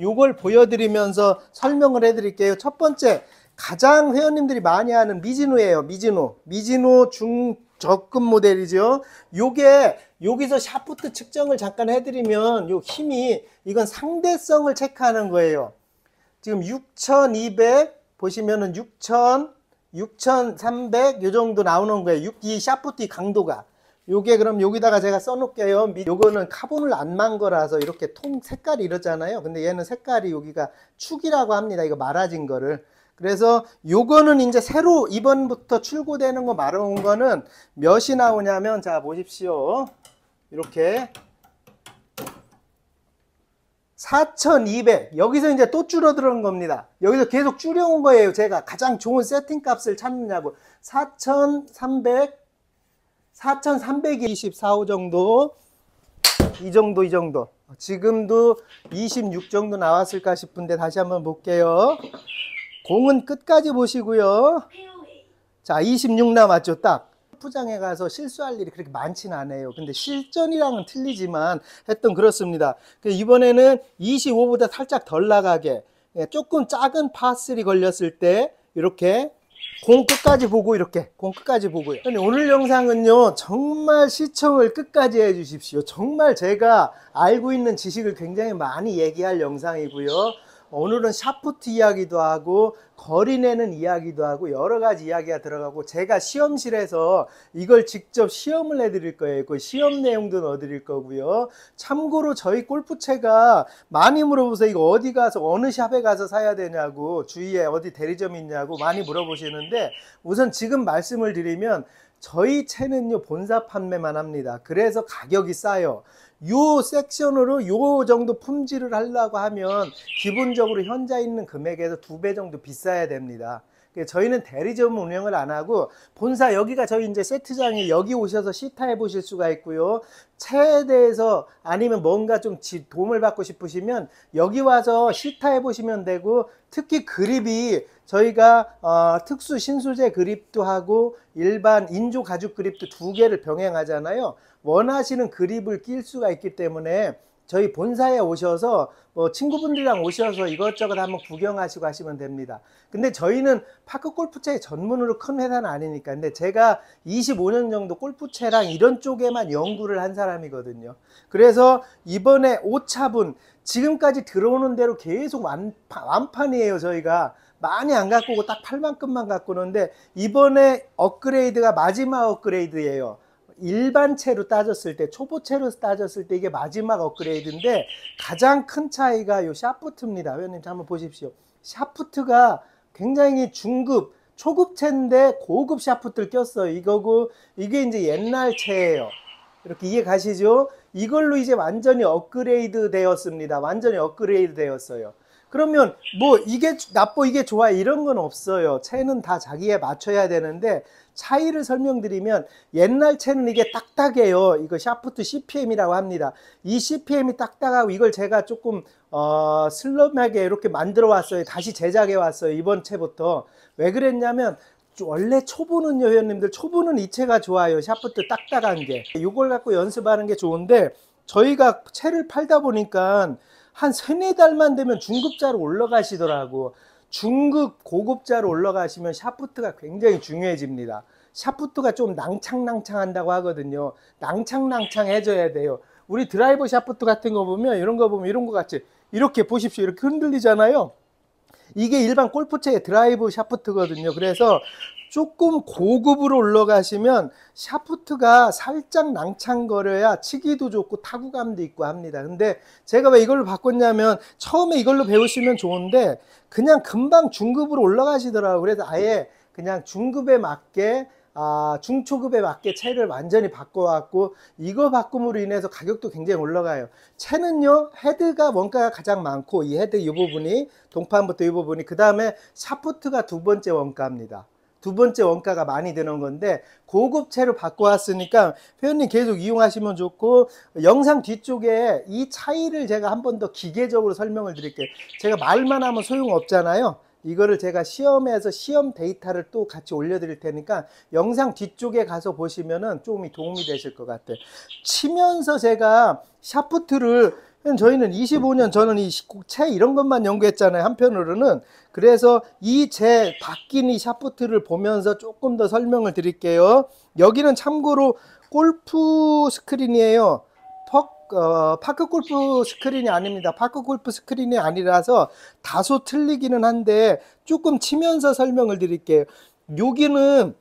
요걸 보여드리면서 설명을 해드릴게요. 첫 번째, 가장 회원님들이 많이 하는 미진우예요. 미진우. 미진우 중적금 모델이죠. 요게 여기서 샤프트 측정을 잠깐 해드리면 요 힘이 이건 상대성을 체크하는 거예요. 지금 6200 보시면은 6000, 6300 요 정도 나오는 거예요. 6, 이 샤프트 강도가. 요게 그럼 여기다가 제가 써놓을게요. 요거는 카본을 안 만 거라서 이렇게 통 색깔이 이렇잖아요. 근데 얘는 색깔이 여기가 축이라고 합니다. 이거 말아진 거를. 그래서 요거는 이제 새로 이번부터 출고되는 거 말아온 거는 몇이 나오냐면 자 보십시오. 이렇게 4200 여기서 이제 또 줄어드는 겁니다 여기서 계속 줄여온 거예요 제가 가장 좋은 세팅값을 찾느냐고 4300 4,324호 정도 이 정도 이 정도 지금도 26 정도 나왔을까 싶은데 다시 한번 볼게요 공은 끝까지 보시고요 자26 남았죠 딱 투장에 가서 실수할 일이 그렇게 많진 않아요 근데 실전이랑은 틀리지만 했던 그렇습니다 그 이번에는 25보다 살짝 덜 나가게 예, 조금 작은 파스리 걸렸을 때 이렇게 공 끝까지 보고 이렇게 공 끝까지 보고요 오늘 영상은요 정말 시청을 끝까지 해주십시오 정말 제가 알고 있는 지식을 굉장히 많이 얘기할 영상이고요 오늘은 샤프트 이야기도 하고 거리 내는 이야기도 하고 여러 가지 이야기가 들어가고 제가 시험실에서 이걸 직접 시험을 해드릴 거예요. 그 시험 내용도 넣어드릴 거고요. 참고로 저희 골프채가 많이 물어보세요. 이거 어디 가서 어느 샵에 가서 사야 되냐고 주위에 어디 대리점 있냐고 많이 물어보시는데 우선 지금 말씀을 드리면 저희 채는요 본사 판매만 합니다 그래서 가격이 싸요 요 섹션으로 요 정도 품질을 하려고 하면 기본적으로 현재 있는 금액에서 두 배 정도 비싸야 됩니다 저희는 대리점 운영을 안 하고 본사 여기가 저희 이제 세트장에 여기 오셔서 시타해 보실 수가 있고요. 차에 대해서 아니면 뭔가 좀 도움을 받고 싶으시면 여기 와서 시타해 보시면 되고 특히 그립이 저희가 어, 특수 신소제 그립도 하고 일반 인조 가죽 그립도 두 개를 병행하잖아요. 원하시는 그립을 낄 수가 있기 때문에 저희 본사에 오셔서 뭐 친구분들이랑 오셔서 이것저것 한번 구경하시고 하시면 됩니다. 근데 저희는 파크 골프채 전문으로 큰 회사는 아니니까. 근데 제가 25년 정도 골프채랑 이런 쪽에만 연구를 한 사람이거든요. 그래서 이번에 오차분 지금까지 들어오는 대로 계속 완, 완판이에요 저희가 많이 안 갖고 오고 딱 8만급만 갖고 오는데 이번에 업그레이드가 마지막 업그레이드예요. 일반체로 따졌을 때초보체로 따졌을 때 이게 마지막 업그레이드인데 가장 큰 차이가 요 샤프트입니다. 회원님 한번 보십시오. 샤프트가 굉장히 중급 초급채인데 고급 샤프트를 꼈어요. 이거고 이게 이제 옛날 체예요 이렇게 이해 가시죠? 이걸로 이제 완전히 업그레이드 되었습니다. 완전히 업그레이드 되었어요. 그러면 뭐 이게 나빠 이게 좋아 이런 건 없어요. 채는 다 자기에 맞춰야 되는데 차이를 설명드리면 옛날 채는 이게 딱딱해요. 이거 샤프트 CPM이라고 합니다. 이 CPM이 딱딱하고 이걸 제가 조금 어, 슬럼하게 이렇게 만들어 왔어요. 다시 제작해 왔어요. 이번 채부터. 왜 그랬냐면 원래 초보는요 회원님들 초보는 이 채가 좋아요. 샤프트 딱딱한 게. 이걸 갖고 연습하는 게 좋은데 저희가 채를 팔다 보니까 한 3, 4 달만 되면 중급자로 올라가시더라고. 중급 고급자로 올라가시면 샤프트가 굉장히 중요해집니다. 샤프트가 좀 낭창낭창한다고 하거든요. 낭창낭창해져야 돼요. 우리 드라이버 샤프트 같은 거 보면 이런 거 보면 이런 거 같이 이렇게 보십시오. 이렇게 흔들리잖아요. 이게 일반 골프채의 드라이브 샤프트거든요. 그래서 조금 고급으로 올라가시면 샤프트가 살짝 낭창거려야 치기도 좋고 타구감도 있고 합니다. 근데 제가 왜 이걸로 바꿨냐면 처음에 이걸로 배우시면 좋은데 그냥 금방 중급으로 올라가시더라고요. 그래서 아예 그냥 중급에 맞게 아, 중초급에 맞게 채를 완전히 바꿔왔고 이거 바꿈으로 인해서 가격도 굉장히 올라가요 채는요 헤드가 원가가 가장 많고 이 헤드 이 부분이 동판부터 이 부분이 그 다음에 샤프트가 두 번째 원가입니다 두 번째 원가가 많이 드는 건데 고급체로 바꿔왔으니까 회원님 계속 이용하시면 좋고 영상 뒤쪽에 이 차이를 제가 한 번 더 기계적으로 설명을 드릴게요. 제가 말만 하면 소용없잖아요. 이거를 제가 시험에서 시험 데이터를 또 같이 올려드릴 테니까 영상 뒤쪽에 가서 보시면은 조금이 도움이 되실 것 같아요. 치면서 제가 샤프트를 저희는 25년 저는 이채 이런 것만 연구했잖아요. 한편으로는 그래서 이채 바뀐 이 샤프트를 보면서 조금 더 설명을 드릴게요. 여기는 참고로 골프 스크린이에요. 퍽, 어, 파크 골프 스크린이 아닙니다. 파크 골프 스크린이 아니라서 다소 틀리기는 한데 조금 치면서 설명을 드릴게요. 여기는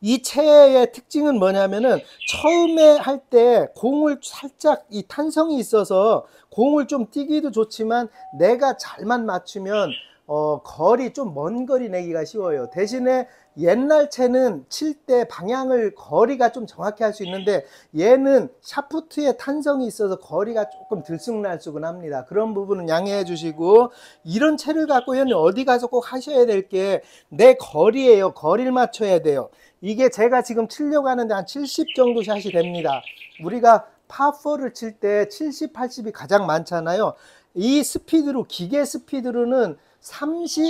이 체의 특징은 뭐냐면은 처음에 할 때 공을 살짝 이 탄성이 있어서 공을 좀 뛰기도 좋지만 내가 잘만 맞추면 어, 거리 좀 먼 거리 내기가 쉬워요. 대신에 옛날 채는 칠 때 방향을 거리가 좀 정확히 할 수 있는데 얘는 샤프트의 탄성이 있어서 거리가 조금 들쑥날쑥은 합니다. 그런 부분은 양해해 주시고 이런 채를 갖고 얘는 어디 가서 꼭 하셔야 될 게 내 거리예요. 거리를 맞춰야 돼요. 이게 제가 지금 치려고 하는데 한 70 정도 샷이 됩니다. 우리가 파4를 칠 때 70, 80이 가장 많잖아요. 이 스피드로, 기계 스피드로는 30,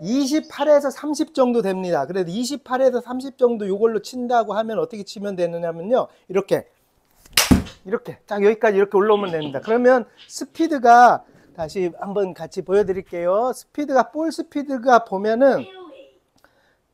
28에서 30 정도 됩니다. 그래도 28에서 30 정도 이걸로 친다고 하면 어떻게 치면 되느냐면요. 이렇게, 이렇게, 딱 여기까지 이렇게 올라오면 됩니다. 그러면 스피드가, 다시 한번 같이 보여드릴게요. 스피드가, 볼 스피드가 보면은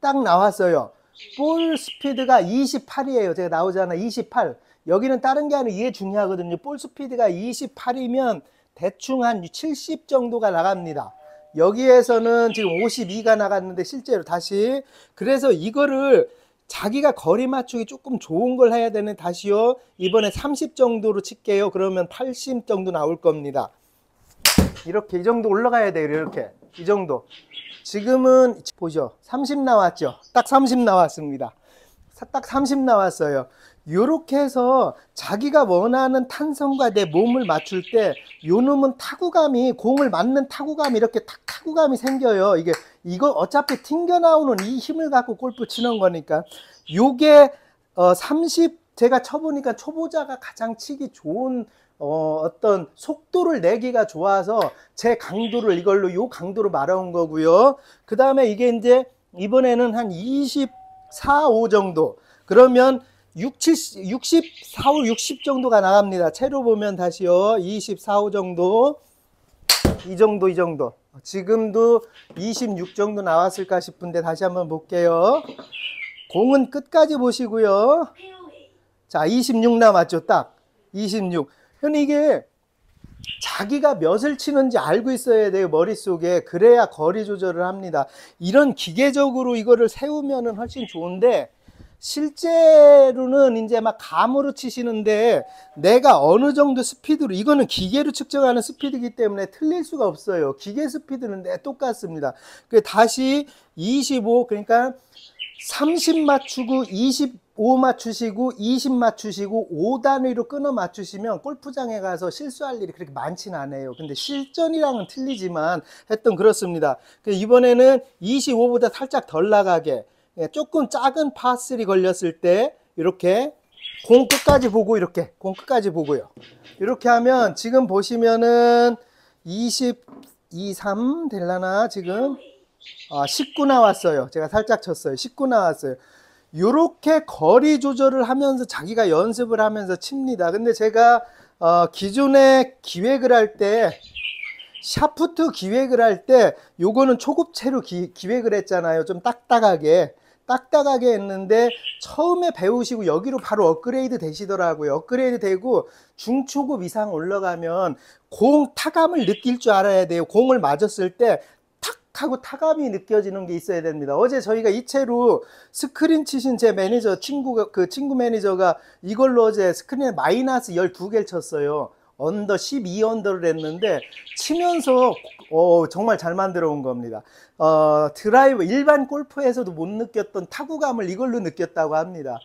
딱 나왔어요. 볼 스피드가 28이에요. 제가 나오잖아. 28. 여기는 다른 게 아니라 이게 중요하거든요. 볼 스피드가 28이면 대충 한 70 정도가 나갑니다. 여기에서는 지금 52가 나갔는데 실제로 다시 그래서 이거를 자기가 거리 맞추기 조금 좋은 걸 해야 되는 다시요. 이번에 30 정도로 칠게요. 그러면 80 정도 나올 겁니다. 이렇게 이 정도 올라가야 돼요. 이렇게 이 정도. 지금은 보죠. 30 나왔죠. 딱 30 나왔습니다. 딱 30 나왔어요. 요렇게 해서 자기가 원하는 탄성과 내 몸을 맞출 때 요놈은 타구감이 공을 맞는 타구감이 이렇게 탁 타구감이 생겨요. 이게 이거 어차피 튕겨 나오는 이 힘을 갖고 골프 치는 거니까 요게 어30 제가 쳐보니까 초보자가 가장 치기 좋은 어, 어떤 속도를 내기가 좋아서 제 강도를 이걸로 요 강도로 말아온 거고요. 그 다음에 이게 이제 이번에는 한 24, 5 정도. 그러면 60, 64, 5, 60 정도가 나갑니다. 채로 보면 다시요. 24, 5 정도. 이 정도, 이 정도. 지금도 26 정도 나왔을까 싶은데 다시 한번 볼게요. 공은 끝까지 보시고요. 자, 26 남았죠. 딱. 26. 근데 이게 자기가 몇을 치는지 알고 있어야 돼요 머릿속에 그래야 거리 조절을 합니다 이런 기계적으로 이거를 세우면은 훨씬 좋은데 실제로는 이제 막 감으로 치시는데 내가 어느 정도 스피드로 이거는 기계로 측정하는 스피드이기 때문에 틀릴 수가 없어요 기계 스피드는 내 네, 똑같습니다 그 다시 25 그러니까 30 맞추고 20 5 맞추시고 20 맞추시고 5단위로 끊어 맞추시면 골프장에 가서 실수할 일이 그렇게 많진 않아요. 근데 실전이랑은 틀리지만 했던 그렇습니다. 그 이번에는 25보다 살짝 덜 나가게 예, 조금 작은 파3 걸렸을 때 이렇게 공 끝까지 보고 이렇게 공 끝까지 보고요. 이렇게 하면 지금 보시면은 22, 3되려나 지금 아, 19 나왔어요. 제가 살짝 쳤어요. 19 나왔어요. 이렇게 거리 조절을 하면서 자기가 연습을 하면서 칩니다. 근데 제가 어, 기존에 기획을 할 때 샤프트 기획을 할 때 요거는 초급체로 기, 기획을 했잖아요. 좀 딱딱하게. 딱딱하게 했는데 처음에 배우시고 여기로 바로 업그레이드 되시더라고요. 업그레이드 되고 중초급 이상 올라가면 공 타감을 느낄 줄 알아야 돼요. 공을 맞았을 때 하고 타감이 느껴지는 게 있어야 됩니다. 어제 저희가 이 채로 스크린 치신 제 매니저 친구가 그 친구 매니저가 이걸로 어제 스크린에 마이너스 12개를 쳤어요. 언더 12 언더를 했는데 치면서 어, 정말 잘 만들어 온 겁니다. 어, 드라이브 일반 골프에서도 못 느꼈던 타구감을 이걸로 느꼈다고 합니다.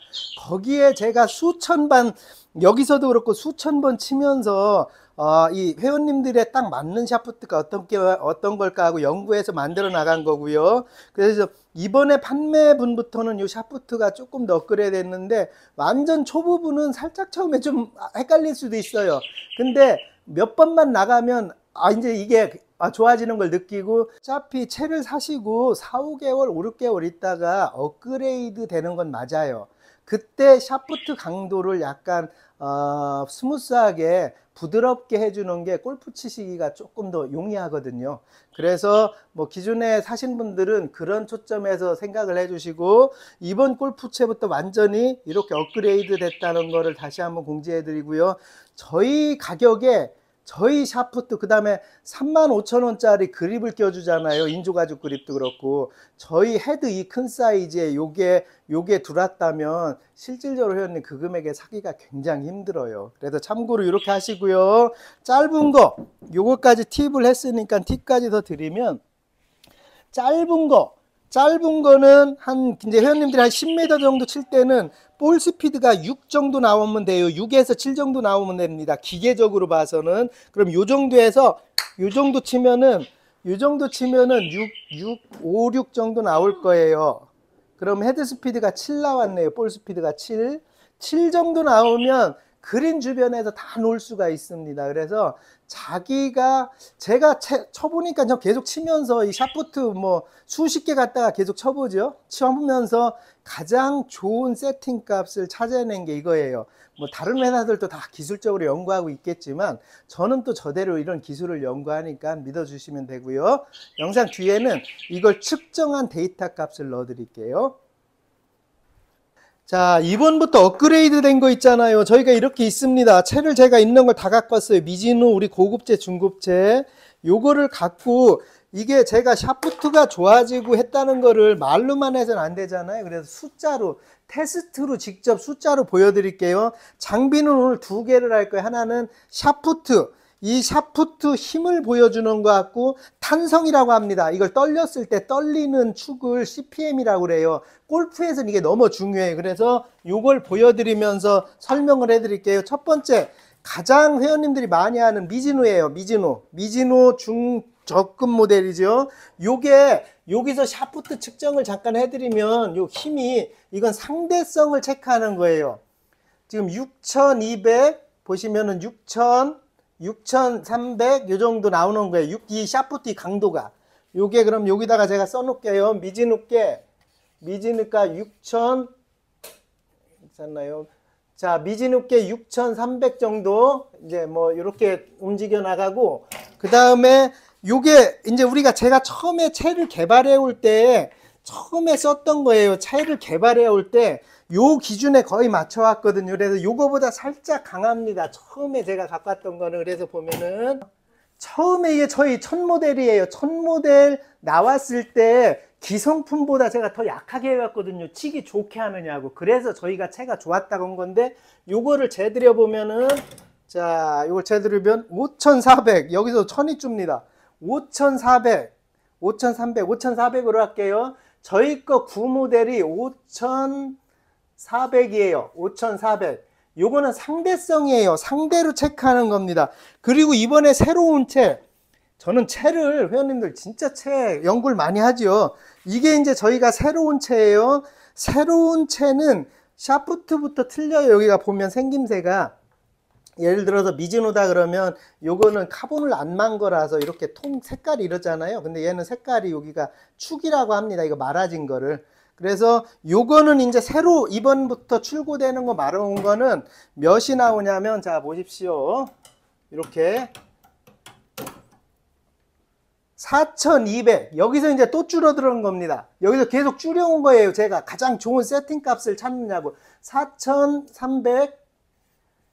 거기에 제가 수천 번 여기서도 그렇고 수천 번 치면서 어, 이회원님들의딱 맞는 샤프트가 어떤 게 어떤 걸까 하고 연구해서 만들어 나간 거고요. 그래서 이번에 판매분부터는 이 샤프트가 조금 더 업그레이드됐는데 완전 초보분은 살짝 처음에 좀 헷갈릴 수도 있어요. 근데 몇 번만 나가면 아 이제 이게 아, 좋아지는 걸 느끼고 어차피 채를 사시고 4, 5개월, 5, 6개월 있다가 업그레이드 되는 건 맞아요. 그때 샤프트 강도를 약간 어, 스무스하게 부드럽게 해주는 게 골프 치시기가 조금 더 용이하거든요. 그래서 뭐 기존에 사신 분들은 그런 초점에서 생각을 해주시고 이번 골프채부터 완전히 이렇게 업그레이드 됐다는 거를 다시 한번 공지해드리고요. 저희 가격에 저희 샤프트 그다음에 35,000원짜리 그립을 껴주잖아요. 인조가죽 그립도 그렇고 저희 헤드 이 큰 사이즈에 요게 요게 들어왔다면 실질적으로 회원님 그 금액에 사기가 굉장히 힘들어요. 그래서 참고로 이렇게 하시고요. 짧은 거 요거까지 팁을 했으니까 팁까지 더 드리면 짧은 거 짧은 거는 한 이제 회원님들이 한 10m 정도 칠 때는 볼 스피드가 6 정도 나오면 돼요. 6에서 7 정도 나오면 됩니다. 기계적으로 봐서는 그럼 요 정도에서 요 정도 치면은 요 정도 치면은 6 6 5 6 정도 나올 거예요. 그럼 헤드 스피드가 7 나왔네요. 볼 스피드가 7. 7 정도 나오면 그린 주변에서 다 놀 수가 있습니다. 그래서 자기가 제가 채, 쳐보니까 계속 치면서 이 샤프트 뭐 수십 개 갖다가 계속 쳐보죠. 쳐보면서 가장 좋은 세팅 값을 찾아낸 게 이거예요. 뭐 다른 회사들도 다 기술적으로 연구하고 있겠지만 저는 또 저대로 이런 기술을 연구하니까 믿어주시면 되고요. 영상 뒤에는 이걸 측정한 데이터 값을 넣어 드릴게요. 자, 이번부터 업그레이드 된 거 있잖아요. 저희가 이렇게 있습니다. 채를 제가 있는 걸 다 갖고 왔어요. 미진우, 우리 고급채, 중급채. 요거를 갖고 이게 제가 샤프트가 좋아지고 했다는 거를 말로만 해서는 안 되잖아요. 그래서 숫자로 테스트로 직접 숫자로 보여드릴게요. 장비는 오늘 두 개를 할 거예요. 하나는 샤프트 이 샤프트 힘을 보여주는 것 같고 탄성이라고 합니다. 이걸 떨렸을 때 떨리는 축을 CPM이라고 그래요. 골프에서는 이게 너무 중요해요. 그래서 이걸 보여드리면서 설명을 해드릴게요. 첫 번째 가장 회원님들이 많이 하는 미진우예요미진우미진우중 접근 모델이죠. 요게 여기서 샤프트 측정을 잠깐 해드리면 요 힘이 이건 상대성을 체크하는 거예요. 지금 6,200 보시면은 6,000, 6,300 요 정도 나오는 거예요. 6, 이 샤프트 강도가. 요게 그럼 여기다가 제가 써놓을게요. 미진우께 미진우가 6,000 괜찮나요? 자, 미진욱계 6,300 정도 이제 뭐 이렇게 움직여 나가고 그 다음에 요게 이제 우리가 제가 처음에 채를 개발해 올 때 처음에 썼던 거예요. 채를 개발해 올 때 요 기준에 거의 맞춰 왔거든요. 그래서 요거보다 살짝 강합니다. 처음에 제가 바꿨던 거는 그래서 보면은 처음에 이게 저희 첫 모델이에요. 첫 모델 나왔을 때 기성품보다 제가 더 약하게 해왔거든요. 치기 좋게 하느냐고. 그래서 저희가 채가 좋았다고 한 건데, 요거를 재드려 보면은, 자, 요걸 재드리면 5,400. 여기서 1,000이 줍니다. 5,400, 5,300, 5,400으로 할게요. 저희 거 구모델이 5,400이에요. 5,400. 요거는 상대성이에요. 상대로 체크하는 겁니다. 그리고 이번에 새로운 채, 저는 채를 회원님들 진짜 채 연구를 많이 하죠. 이게 이제 저희가 새로운 채예요. 새로운 채는 샤프트부터 틀려요. 여기가 보면 생김새가. 예를 들어서 미즈노다 그러면 요거는 카본을 안 만 거라서 이렇게 통 색깔이 이렇잖아요 근데 얘는 색깔이 여기가 축이라고 합니다 이거 말아진 거를 그래서 요거는 이제 새로 이번부터 출고되는 거 말아온 거는 몇이 나오냐면 자 보십시오 이렇게 4,200 여기서 이제 또 줄어드는 겁니다 여기서 계속 줄여온 거예요 제가 가장 좋은 세팅값을 찾느냐고 4,300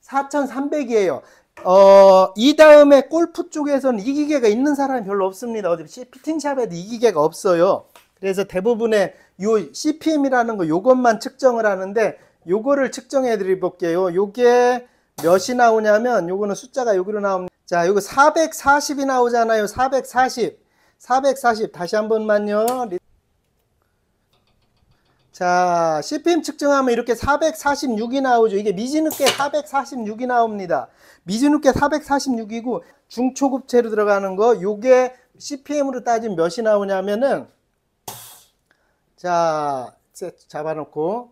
4,300이에요. 어, 이 다음에 골프 쪽에서는 이 기계가 있는 사람이 별로 없습니다. 어차피 피팅샵에도 이 기계가 없어요. 그래서 대부분의 요 CPM이라는 거 요것만 측정을 하는데 요거를 측정해 드려 볼게요. 요게 몇이 나오냐면 요거는 숫자가 여기로 나옵니다. 자, 요거 440이 나오잖아요. 440. 440 다시 한 번만요. 자, CPM 측정하면 이렇게 446이 나오죠. 이게 미지늦게 446이 나옵니다. 미지늦게 446이고 중초급 체로 들어가는 거 요게 CPM으로 따지면 몇이 나오냐면은 자, 잡아놓고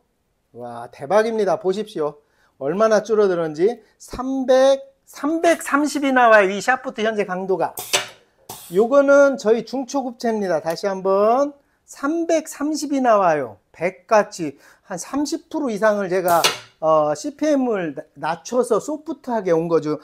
와, 대박입니다. 보십시오. 얼마나 줄어드는지 300 330이 나와요. 이 샤프트 현재 강도가. 요거는 저희 중초급체입니다. 다시 한번 330이 나와요. 100같이 한30% 이상을 제가 어, CPM을 낮춰서 소프트하게 온 거죠.